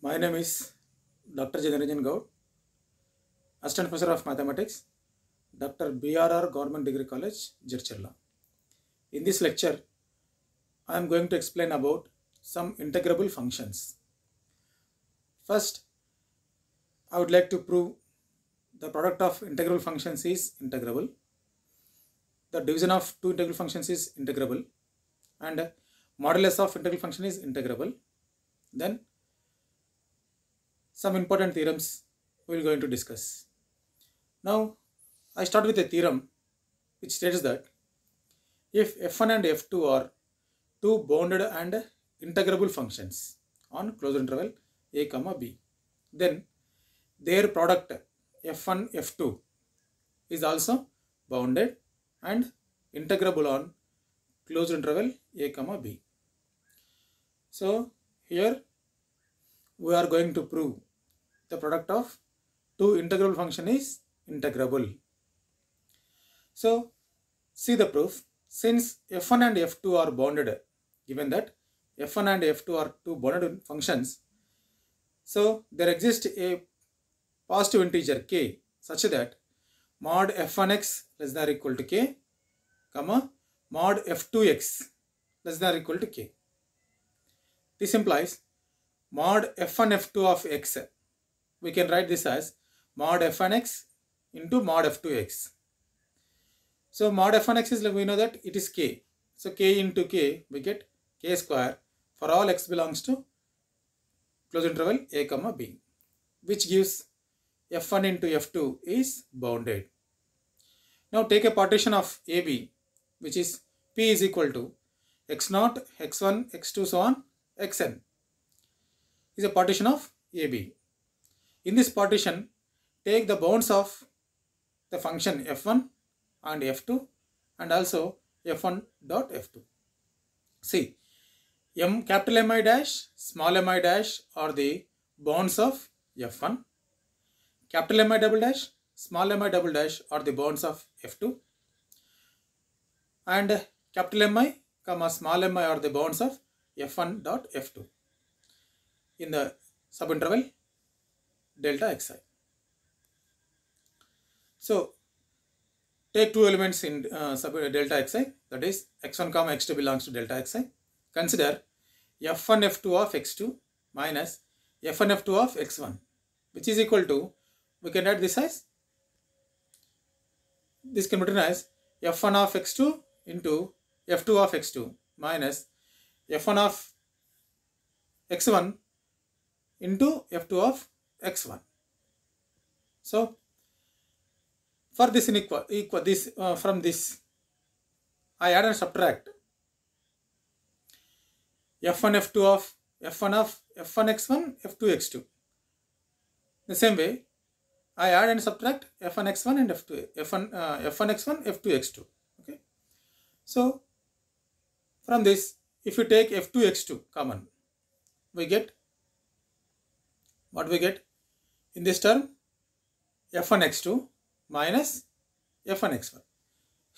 My name is Dr. Janaranjan Gaur, Assistant Professor of Mathematics, Dr. BRR Government Degree College, Jircherla. In this lecture, I am going to explain about some integrable functions. First, I would like to prove the product of integral functions is integrable. The division of two integral functions is integrable and modulus of integral function is integrable. Then some important theorems we will going to discuss. Now, I start with a theorem which states that if f1 and f2 are two bounded and integrable functions on closed interval a comma b, then their product f1 f2 is also bounded and integrable on closed interval a comma b. So here we are going to prove the product of two integrable function is integrable. So see the proof. Since f1 and f2 are bounded, given that f1 and f2 are two bounded functions, so there exists a positive integer k such that mod f1x less than or equal to k, comma mod f2x less than or equal to k. This implies mod f1 f2 of x we can write this as mod f1x into mod f2x. So mod f1x is, we know that it is k. So k into k, we get k square for all x belongs to close interval a comma b, which gives f1 into f2 is bounded. Now take a partition of AB, which is P is equal to x0, x1, x2, so on, xn is a partition of AB. In this partition, take the bounds of the function f1 and f2 and also f1 dot f2. See, m capital mi dash, small mi dash are the bounds of f1. Capital mi double dash, small mi double dash are the bounds of f2. And capital mi comma small mi are the bounds of f1 dot f2. In the subinterval delta xi. So take two elements in uh, sub uh, delta xi that is x1 comma x2 belongs to delta xi. Consider f1 f2 of x2 minus f1 f2 of x1 which is equal to we can write this as this can be written as f1 of x2 into f2 of x2 minus f1 of x1 into f2 of x1. So, for this inequal, equal this uh, from this, I add and subtract f1 f2 of f1 of f1 x1 f2 x2. The same way, I add and subtract f1 x1 and f2 f1 uh, f1 x1 f2 x2. Okay, so from this, if you take f2 x2 common, we get what we get in this term f1 x2 minus f1 x1.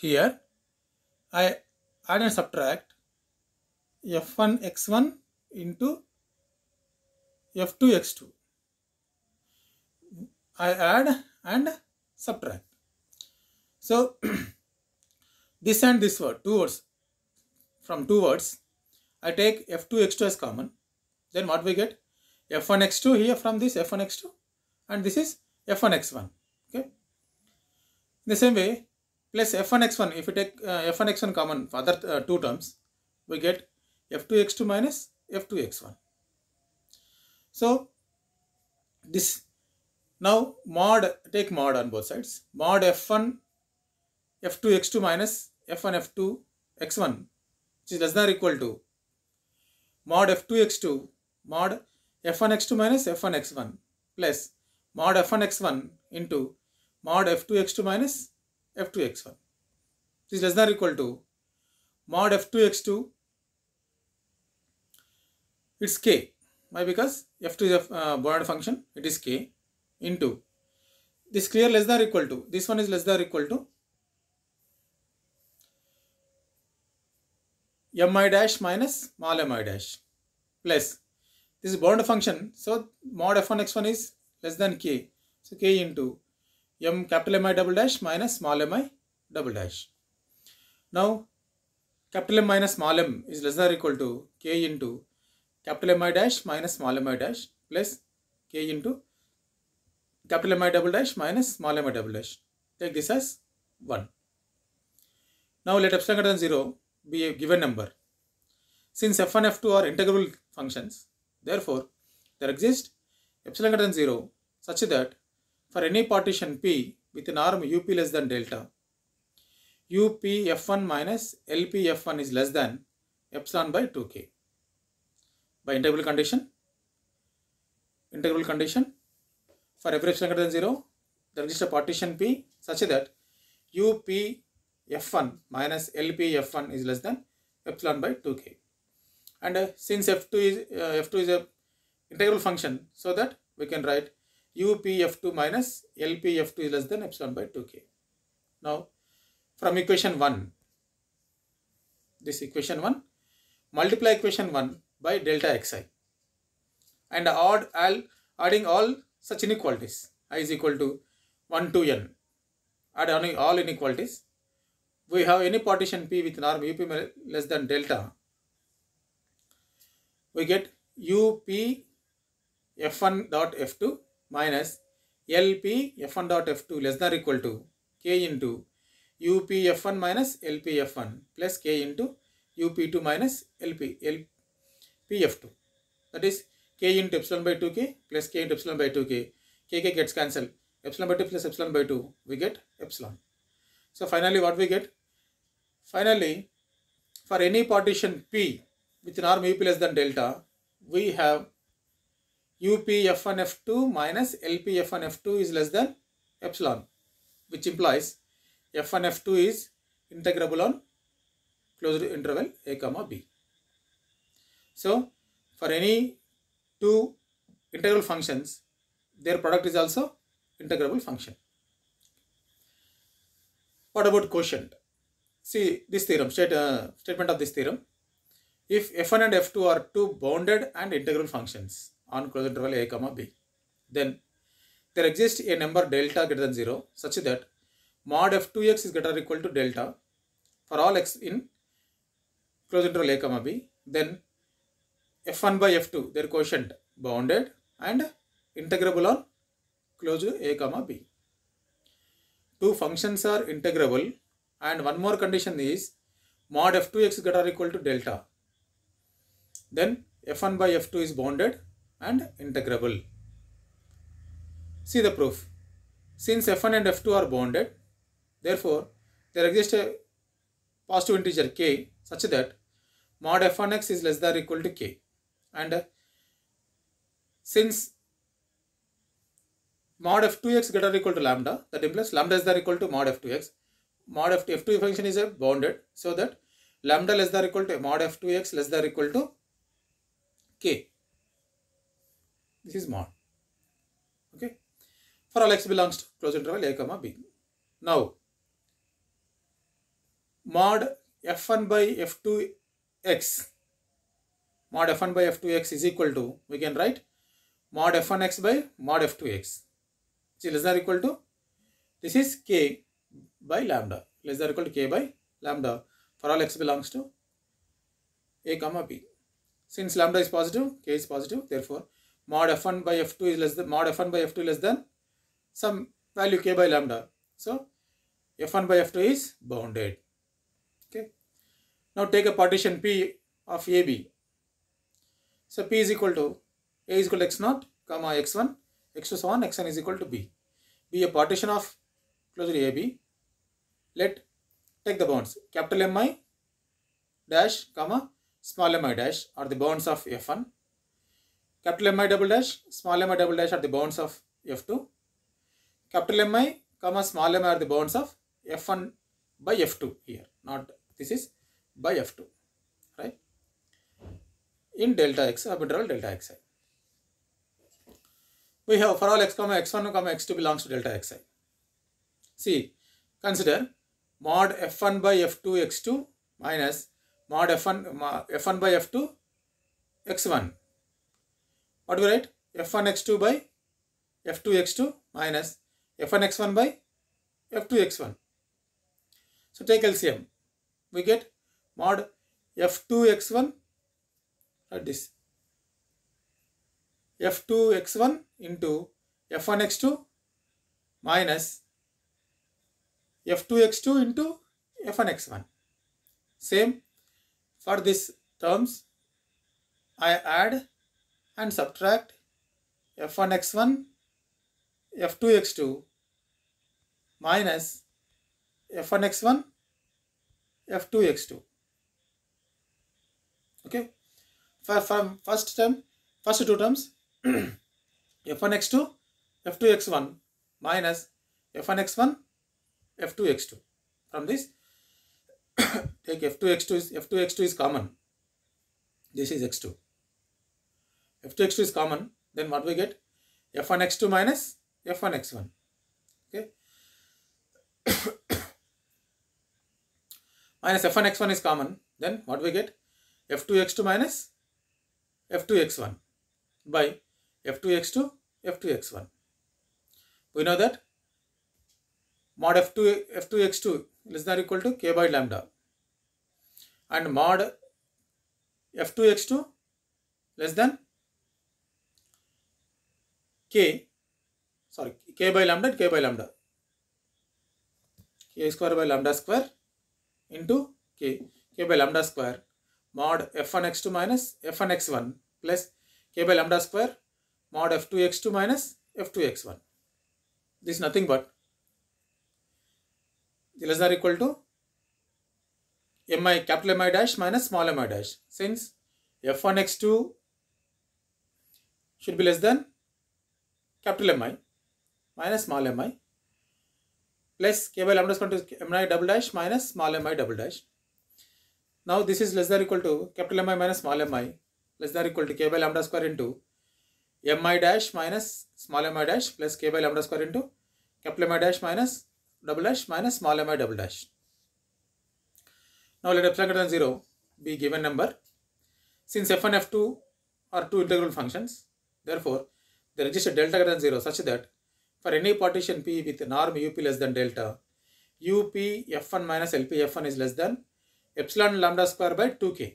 Here I add and subtract f1 x1 into f2 x2. I add and subtract. So this and this word, two words, from two words, I take f2 x2 as common. Then what we get? f1 x2 here from this f1 x2 and this is f1 x1 okay in the same way plus f1 x1 if you take uh, f1 x1 common for other uh, two terms we get f2 x2 minus f2 x1 so this now mod take mod on both sides mod f1 f2 x2 minus f1 f2 x1 which is less than or equal to mod f2 x2 mod f1 x2 minus f1 x1 plus mod f1 x1 into mod f2 x2 minus f2 x1. This is less than or equal to mod f2 x2 it's k. Why? Because f2 is a uh, Bernard function. It is k into this clear less than or equal to this one is less than or equal to mi dash minus mal mi dash plus this is bound function so mod f1 x1 is less than k. So k into m capital Mi double dash minus small mi double dash. Now capital M minus small m is less than or equal to k into capital Mi dash minus small mi dash plus k into capital Mi double dash minus small mi double dash. Take this as 1. Now let epsilon greater than 0 be a given number. Since f1 f2 are integral functions, therefore there exists epsilon greater than 0 such that for any partition P with an arm UP less than delta, UPF1 minus LPF1 is less than epsilon by 2k. By integral condition, integral condition for every epsilon greater than 0, there is a partition P such that UPF1 minus LPF1 is less than epsilon by 2k. And uh, since F2 is uh, F2 is a integral function so that we can write UPF2 minus LPF2 is less than epsilon by 2k. Now, from equation 1, this equation 1, multiply equation 1 by delta xi and odd all, adding all such inequalities i is equal to 1 to n only all inequalities we have any partition p with norm up less than delta we get up f1 dot f2 minus LP f1 dot f2 less than or equal to k into UP f1 minus LP f1 plus k into UP2 minus LP LP f2. That is k into epsilon by 2k plus k into epsilon by 2k. kk gets cancelled. Epsilon by 2 plus epsilon by 2 we get epsilon. So finally what we get? Finally for any partition P with norm arm UP less than delta we have UPF1F2 minus LPF1F2 is less than epsilon which implies F1F2 is integrable on closed interval a comma b. So for any two integral functions their product is also integrable function. What about quotient? See this theorem, state, uh, statement of this theorem. If f1 and f2 are two bounded and integral functions, on closed interval a comma b. Then there exists a number delta greater than 0 such that mod f2x is greater or equal to delta for all x in closed interval a comma b. Then f1 by f2 their quotient bounded and integrable on closed a comma b. Two functions are integrable and one more condition is mod f2x greater or equal to delta. Then f1 by f2 is bounded and integrable. See the proof. Since f1 and f2 are bounded, therefore there exists a positive integer k such that mod f1x is less than or equal to k. And since mod f2x greater or equal to lambda, that implies lambda is than equal to mod f2x. Mod f2, f2 function is a bounded so that lambda less than or equal to mod f2x less than or equal to k. This is mod. Okay. For all x belongs to closed interval a comma b. Now, mod f1 by f2 x mod f1 by f2x is equal to we can write mod f1x by mod f2x which is less than or equal to this is k by lambda less than or equal to k by lambda for all x belongs to a comma b since lambda is positive k is positive therefore mod f1 by f2 is less than mod f1 by f2 less than some value k by lambda. So f1 by f2 is bounded. Okay. Now take a partition P of AB. So P is equal to A is equal to x0, comma x1, x2 so on, xn is equal to B. Be a partition of closely AB. Let take the bounds capital Mi dash comma small mi dash are the bounds of F1 Capital MI double dash, small mi double dash are the bounds of F2. Capital MI, comma small mi are the bounds of F1 by F2 here. Not this is by F2, right? In delta x, orbital delta xi. We have for all x comma x1 comma x2 belongs to delta xi. See, consider mod f1 by f2 x2 minus mod f1 f1 by f2 x1 what do we write f1 x2 by f2 x2 minus f1 x1 by f2 x1 so take LCM we get mod f2 x1 at this f2 x1 into f1 x2 minus f2 x2 into f1 x1 same for this terms I add and subtract f1x1 f2x2 minus f1x1 f2x2 okay for from first term first two terms f1x2 f2x1 minus f1x1 f2x2 from this take f2x2 is f2x2 is common this is x2 f 2 x2 is common, then what we get? f1 x2 minus f1 x1. Okay. minus f1 x1 is common. Then what we get? f2 x2 minus f2 x1 by f2 x2 f2 x1. We know that mod f2 f2 x2 less than or equal to k by lambda and mod f2 x2 less than k sorry k by lambda k by lambda k square by lambda square into k k by lambda square mod f1 x2 minus f1 x1 plus k by lambda square mod f2 x2 minus f2 x1 this is nothing but less than or equal to mi capital mi dash minus small mi dash since f1 x2 should be less than capital Mi minus small mi plus k by lambda square to mi double dash minus small mi double dash. Now this is less than or equal to capital Mi minus small mi less than or equal to k by lambda square into mi dash minus small mi dash plus k by lambda square into capital Mi dash minus double dash minus small mi double dash. Now let epsilon greater than 0 be given number. Since f1 f2 are two integral functions, therefore register delta greater than 0 such that for any partition P with norm UP less than delta, UP F1 minus LP F1 is less than epsilon lambda square by 2k.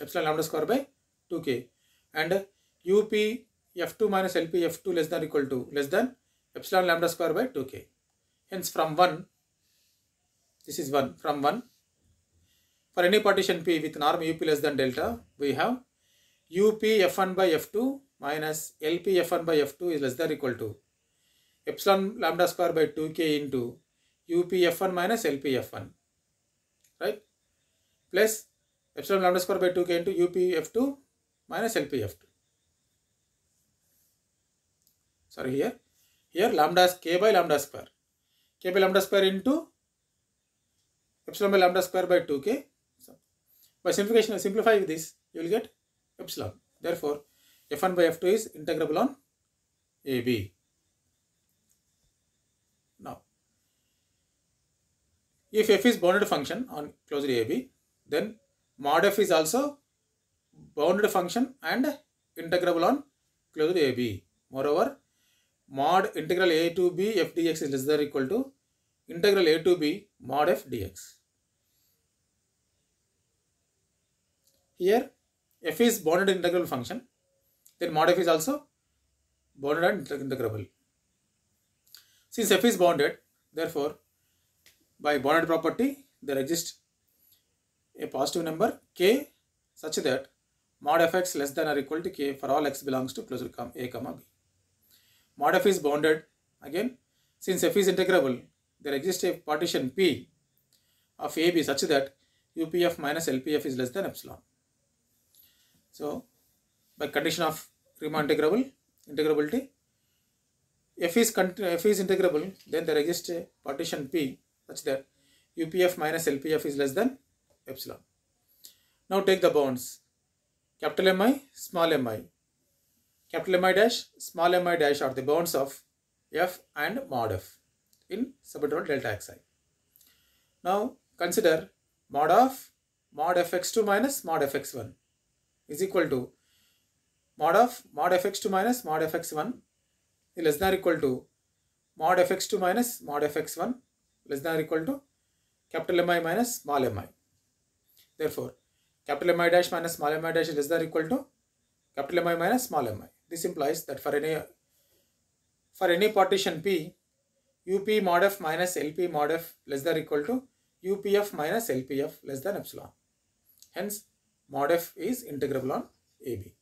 Epsilon lambda square by 2k. And UP F2 minus LP F2 less than equal to less than epsilon lambda square by 2k. Hence from 1, this is 1, from 1, for any partition P with norm UP less than delta, we have UP F1 by F2 minus LP F1 by F2 is less than or equal to epsilon lambda square by 2k into UP F1 minus LP F1 right plus epsilon lambda square by 2k into UP F2 minus LP F2 sorry here here lambda is k by lambda square k by lambda square into epsilon by lambda square by 2k so by simplification simplify this you will get epsilon therefore f1 by f2 is integrable on AB. Now, if f is bounded function on closed AB, then mod f is also bounded function and integrable on closed AB. Moreover, mod integral a to b f dx is less than or equal to integral a to b mod f dx. Here, f is bounded integral function then mod f is also bounded and integrable. Since f is bounded, therefore, by bounded property, there exists a positive number k such that mod fx less than or equal to k for all x belongs to closure a comma b. Mod f is bounded again since f is integrable there exists a partition p of ab such that upf minus lpf is less than epsilon. So by condition of Riemann integrable, integrability. F is, F is integrable, then there exists a partition P such that UPF minus LPF is less than epsilon. Now take the bounds. Capital MI, small MI. Capital MI dash, small MI dash are the bounds of F and mod F in subinterval delta xi. Now consider mod of mod fx2 minus mod fx1 is equal to mod of mod fx2 minus mod fx1 less than or equal to mod fx2 minus mod fx1 less than or equal to capital Mi minus small mi. Therefore, capital Mi dash minus small mi dash is less than or equal to capital Mi minus small mi. This implies that for any for any partition P, UP mod f minus LP mod f less than or equal to UPF minus LPF less than epsilon. Hence, mod f is integrable on AB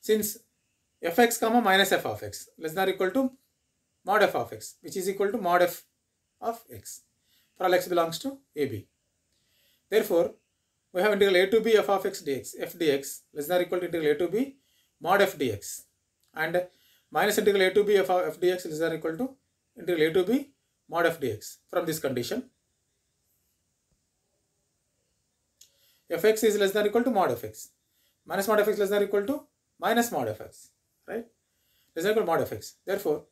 since fx comma minus f of x less than or equal to mod f of x which is equal to mod f of x for all x belongs to ab. Therefore, we have integral a to b f of x dx f dx less than or equal to integral a to b mod f dx and minus integral a to b f of f dx less than or equal to integral a to b mod f dx from this condition fx is less than or equal to mod fx minus mod fx less than or equal to minus mod fx, right? Is equal to mod fx. Therefore,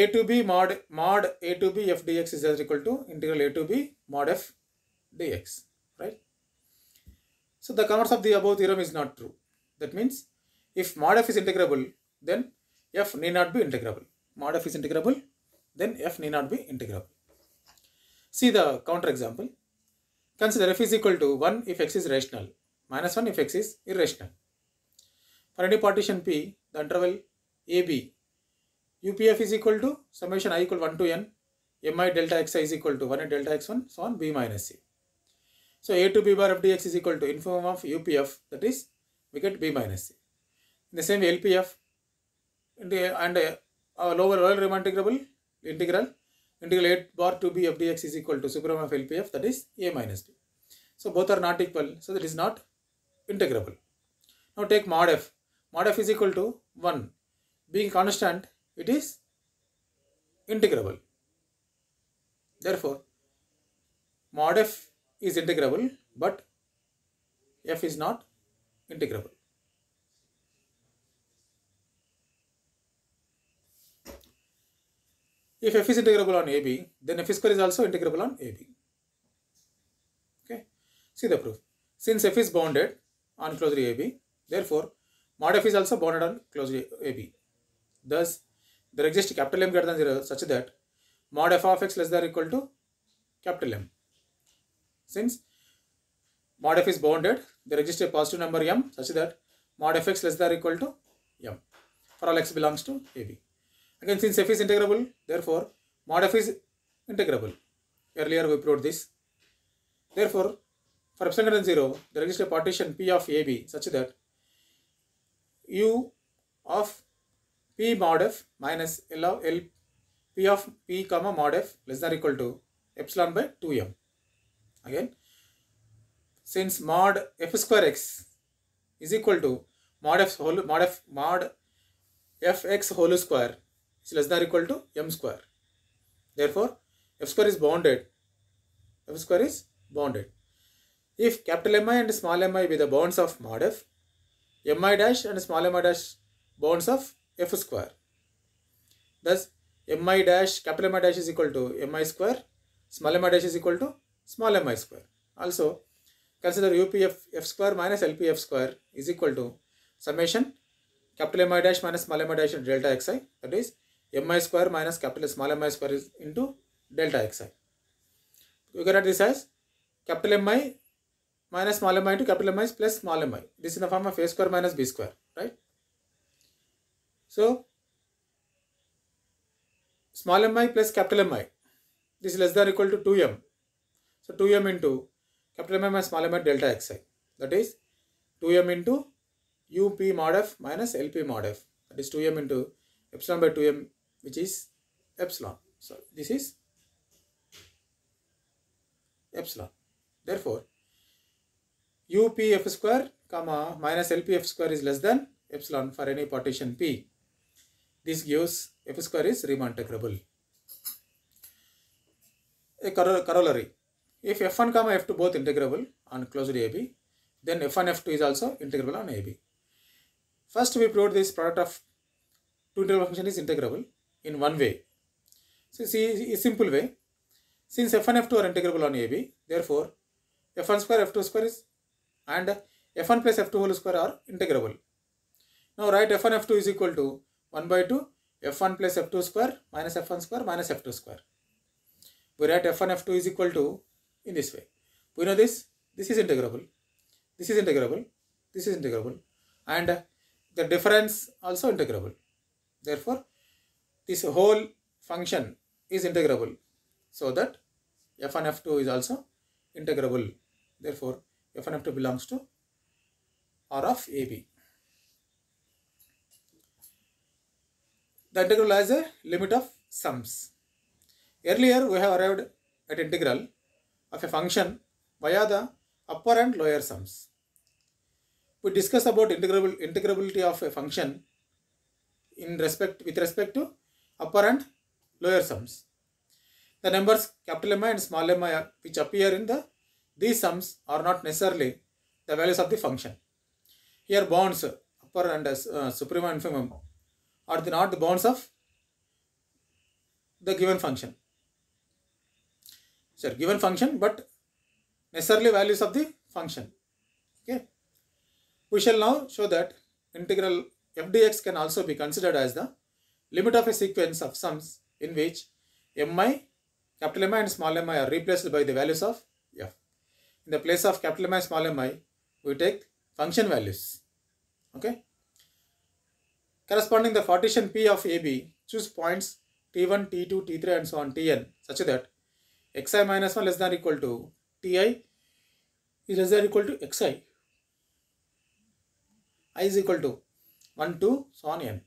a to b mod mod a to b f dx is as equal to integral a to b mod f dx, right? So the converse of the above theorem is not true. That means if mod f is integrable, then f need not be integrable. Mod f is integrable, then f need not be integrable. See the counterexample. Consider f is equal to 1 if x is rational, minus 1 if x is irrational. For any partition P, the interval AB, UPF is equal to summation i equal 1 to n, mi delta xi is equal to 1 and delta x1, so on b minus c. So a to b bar of dx is equal to infimum of UPF, that is, we get b minus c. In the same way, LPF and, and uh, our lower lower Riemann integral, integral, integral a bar to b of dx is equal to supremum of LPF, that is a minus b. So both are not equal, so that is not integrable. Now take mod f mod f is equal to 1 being constant it is integrable therefore mod f is integrable but f is not integrable If f is integrable on ab, then f square is also integrable on ab. Okay. See the proof. Since f is bounded on closely ab, therefore Mod f is also bounded on closed AB. Thus, there exists capital M greater than 0 such that mod f of x less than or equal to capital M. Since mod f is bounded, there exists a positive number m such that mod f x less than or equal to m for all x belongs to AB. Again, since f is integrable, therefore mod f is integrable. Earlier we proved this. Therefore, for epsilon greater than 0, there exists a partition P of AB such that u of p mod f minus L of L p of p comma mod f less than equal to epsilon by 2m. Again, since mod f square x is equal to mod f whole mod f mod fx whole square is less than or equal to m square. Therefore, f square is bounded. f square is bounded. If capital Mi and small mi be the bounds of mod f, mi dash and small mi dash bounds of f square. Thus, mi dash, capital Mi dash is equal to mi square, small mi dash is equal to small mi square. Also, consider UPF f square minus LPF square is equal to summation capital Mi dash minus small mi dash into delta xi that is mi square minus capital small mi square is into delta xi. You can write this as capital Mi minus small m i into capital M i plus small m i. This in the form of a square minus b square, right? So, small m i plus capital M i. This is less than or equal to 2m. So, 2m into capital M i minus small m i delta x i. That is 2m into up mod f minus lp mod f. That is 2m into epsilon by 2m which is epsilon. So, this is epsilon. Therefore, UPF square comma minus LPF square is less than epsilon for any partition P. This gives F square is Riemann integrable. A corollary. If F1 comma F2 both integrable on closed AB, then F1 F2 is also integrable on AB. First we prove this product of two integral function is integrable in one way. So see a simple way. Since F1 F2 are integrable on AB, therefore F1 square F2 square is and f1 plus f2 whole square are integrable. Now write f1 f2 is equal to 1 by 2 f1 plus f2 square minus f1 square minus f2 square. We write f1 f2 is equal to in this way. We know this, this is integrable, this is integrable, this is integrable and the difference also integrable. Therefore, this whole function is integrable so that f1 f2 is also integrable. Therefore, FNF2 belongs to R of AB. The integral has a limit of sums. Earlier we have arrived at integral of a function via the upper and lower sums. We discussed about integrable, integrability of a function in respect with respect to upper and lower sums. The numbers capital M and small m which appear in the these sums are not necessarily the values of the function. Here bounds upper and uh, supremum and infimum are the, not the bounds of the given function. So given function but necessarily values of the function. Okay. We shall now show that integral f dx can also be considered as the limit of a sequence of sums in which mi, capital Mi and small mi are replaced by the values of f in the place of capital M I small m i, we take function values. Okay. Corresponding the partition P of AB, choose points T1, T2, T3 and so on, Tn such that xi minus 1 less than equal to Ti is less than equal to xi. i is equal to 1, 2, so on n.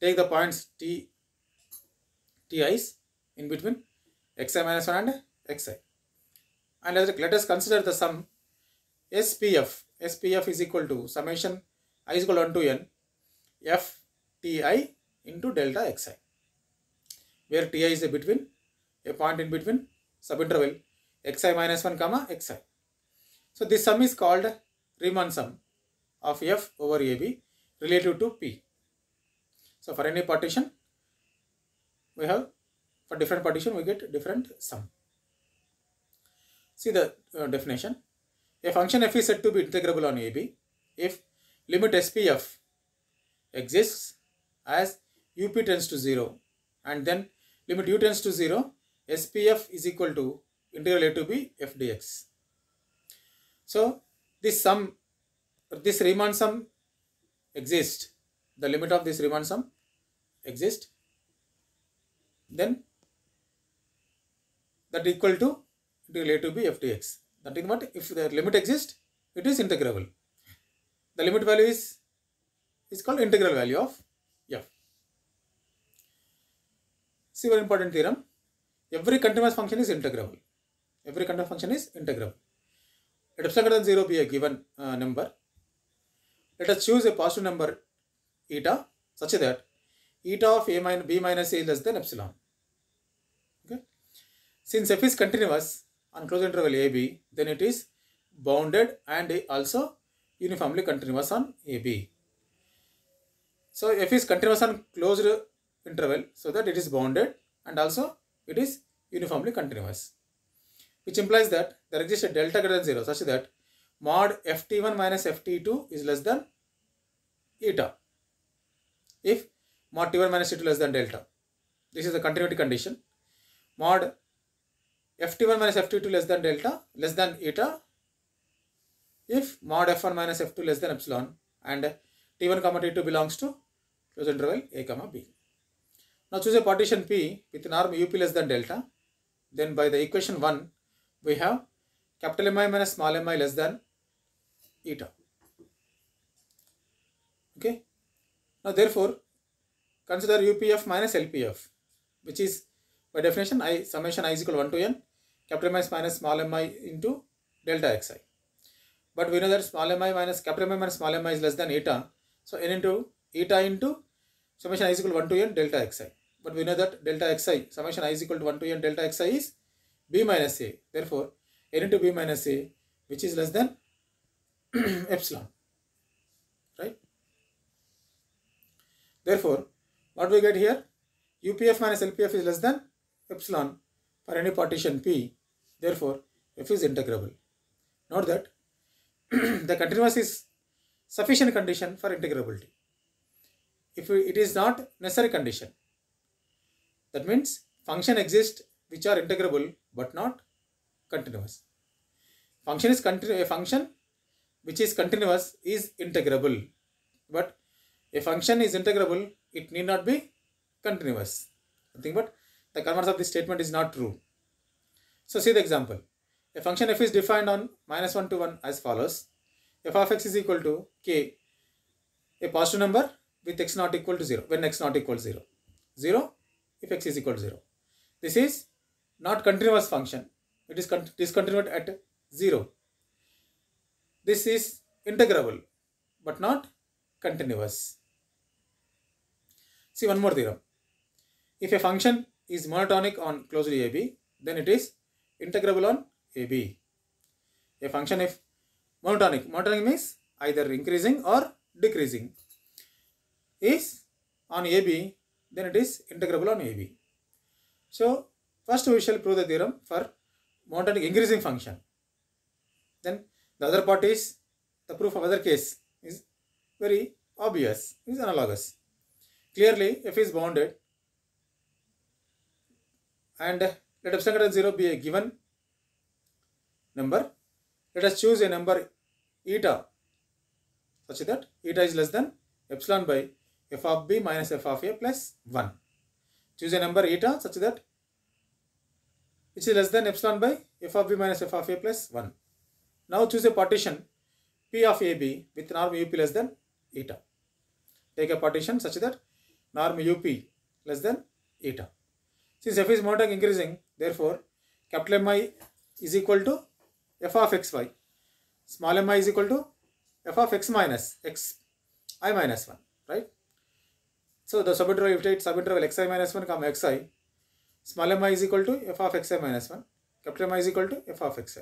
Take the points T, Ti's in between xi minus 1 and xi and let us consider the sum SPF. SPF is equal to summation i is equal to 1 to n f ti into delta xi where ti is a between a point in between subinterval xi minus 1 comma xi. So this sum is called Riemann sum of f over ab relative to p. So for any partition we have for different partition we get different sum. See the uh, definition. A function f is said to be integrable on ab if limit spf exists as up tends to 0 and then limit u tends to 0 spf is equal to integral a to b f dx. So this sum, this Riemann sum exists. The limit of this Riemann sum exists. Then that equal to it will a to b f to That is what if the limit exists, it is integrable. The limit value is is called integral value of f. See one important theorem. Every continuous function is integrable. Every continuous function is integrable. Let epsilon greater than 0 be a given uh, number. Let us choose a positive number eta such that eta of a minus b minus a less than epsilon. Okay. Since f is continuous, Unclosed interval AB, then it is bounded and also uniformly continuous on AB. So F is continuous on closed interval so that it is bounded and also it is uniformly continuous. Which implies that there exists a delta greater than 0 such that mod ft1 minus ft2 is less than eta if mod t1 minus t2 less than delta. This is the continuity condition. Mod ft1 minus ft2 less than delta less than eta if mod f1 minus f2 less than epsilon and t1 comma t2 belongs to closed interval a comma b. Now choose a partition P with an arm up less than delta. Then by the equation 1 we have capital Mi minus small mi less than eta. Okay. Now therefore consider UPF minus LPF which is by definition i summation i is equal to 1 to n capital M minus small m i into delta x i. But we know that small m i minus capital M minus small m i is less than eta. So n into eta into summation i is equal to 1 to n delta x i. But we know that delta x i summation i is equal to 1 to n delta x i is b minus a. Therefore n into b minus a which is less than epsilon. Right. Therefore what we get here? UPF minus LPF is less than epsilon for any partition P Therefore, f is integrable. Note that the continuous is sufficient condition for integrability. If it is not necessary condition, that means function exist which are integrable but not continuous. Function is continu a function which is continuous is integrable, but a function is integrable, it need not be continuous. Nothing but the converse of this statement is not true. So see the example. A function f is defined on minus 1 to 1 as follows. f of x is equal to k, a positive number with x not equal to 0, when x not equal to 0. 0 if x is equal to 0. This is not continuous function. It is discontinued at 0. This is integrable but not continuous. See one more theorem. If a function is monotonic on closed AB, then it is integrable on AB. A function if monotonic, monotonic means either increasing or decreasing is on AB, then it is integrable on AB. So, first we shall prove the theorem for monotonic increasing function. Then the other part is the proof of other case is very obvious, is analogous. Clearly, f is bounded and let epsilon 0 be a given number. Let us choose a number eta such that eta is less than epsilon by f of b minus f of a plus 1. Choose a number eta such that which is less than epsilon by f of b minus f of a plus 1. Now choose a partition p of ab with norm up less than eta. Take a partition such that norm up less than eta. Since f is monotonic increasing, Therefore, capital Mi is equal to f of xy. Small mi is equal to f of x minus x i minus 1, right? So, the subinterval, if take subinterval xi minus 1 comma xi, small mi is equal to f of xi minus 1, capital Mi is equal to f of xi.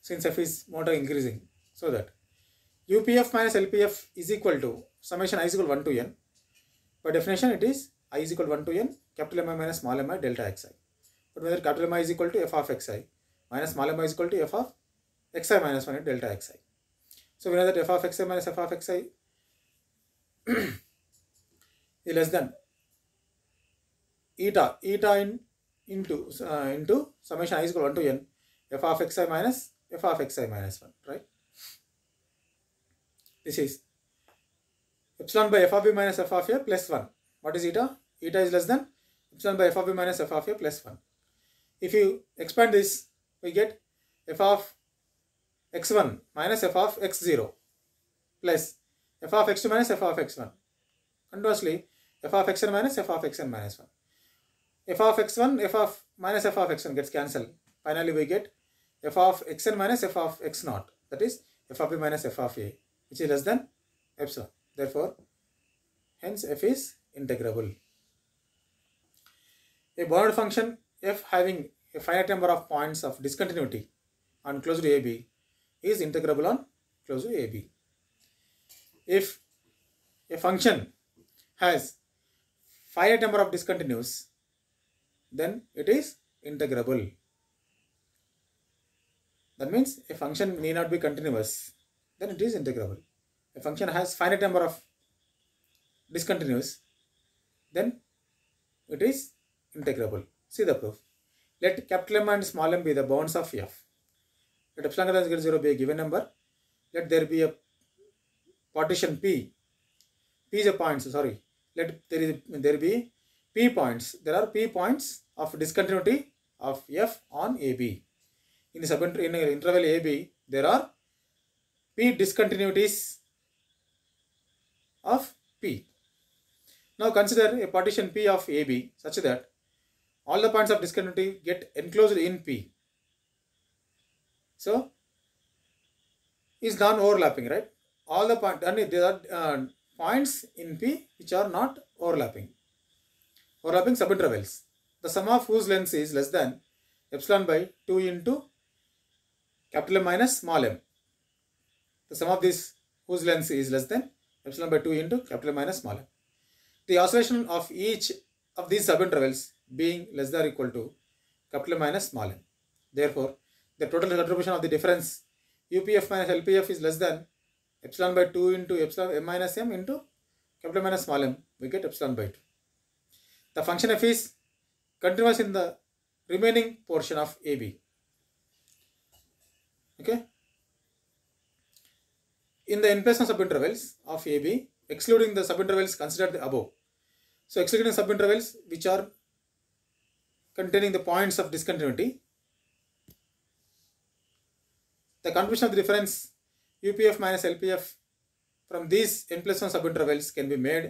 Since f is motor increasing, so that UPF minus LPF is equal to summation i is equal 1 to n. By definition, it is i is equal 1 to n, capital Mi minus small mi delta xi but whether capital M is equal to f of xi minus small m is equal to f of xi minus 1 at delta xi. So we know that f of xi minus f of xi is less than eta eta in into uh, into summation i is equal 1 to n f of xi minus f of xi minus 1 right this is epsilon by f of b minus f of a plus 1 what is eta eta is less than epsilon by f of b minus f of a plus 1 if you expand this, we get f of x1 minus f of x0 plus f of x2 minus f of x1. Conversely, f of xn minus f of xn minus 1. f of x1, f of minus f of x1 gets cancelled. Finally, we get f of xn minus f of x0 that is f of b minus f of a which is less than epsilon. Therefore, hence f is integrable. A bounded function f having a finite number of points of discontinuity on closed AB is integrable on closed AB. If a function has finite number of discontinuous, then it is integrable. That means a function need not be continuous, then it is integrable. A function has finite number of discontinuous, then it is integrable. See the proof. Let capital M and small m be the bounds of F. Let epsilon greater than 0 be a given number. Let there be a partition P. P is a point, so sorry. Let there, is, there be P points. There are P points of discontinuity of F on AB. In the sub in interval AB, there are P discontinuities of P. Now consider a partition P of AB such that all the points of discontinuity get enclosed in P. So, is non-overlapping, right? All the point, there are uh, points in P which are not overlapping. Overlapping subintervals. The sum of whose lengths is less than epsilon by 2 into capital M minus small m. The sum of these whose length is less than epsilon by 2 into capital M minus small m. The oscillation of each of these subintervals being less than or equal to capital minus small n. Therefore, the total contribution of the difference UPF minus LPF is less than epsilon by 2 into epsilon m minus m into capital minus small m. We get epsilon by 2. The function f is continuous in the remaining portion of AB. Okay. In the n-place subintervals of AB, excluding the subintervals considered above. So excluding subintervals which are containing the points of discontinuity. The contribution of the difference UPF minus LPF from these n plus 1 subintervals can be made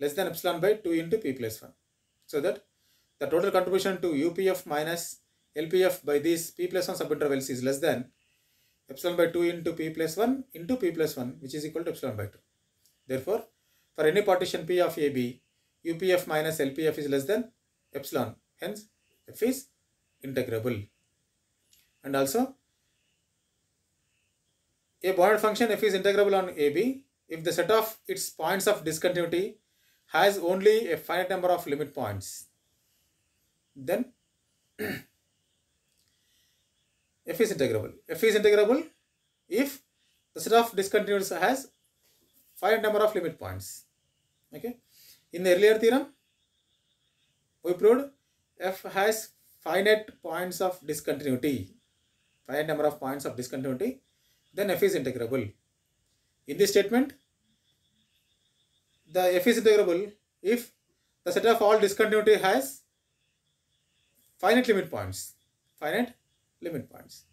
less than epsilon by 2 into p plus 1. So that the total contribution to UPF minus LPF by these p plus 1 subintervals is less than epsilon by 2 into p plus 1 into p plus 1 which is equal to epsilon by 2. Therefore, for any partition P of AB, UPF minus LPF is less than epsilon Hence, f is integrable. And also, a bounded function f is integrable on ab if the set of its points of discontinuity has only a finite number of limit points. Then f is integrable. f is integrable if the set of discontinuities has finite number of limit points. Okay. In the earlier theorem, we proved f has finite points of discontinuity, finite number of points of discontinuity, then f is integrable. In this statement, the f is integrable if the set of all discontinuity has finite limit points, finite limit points.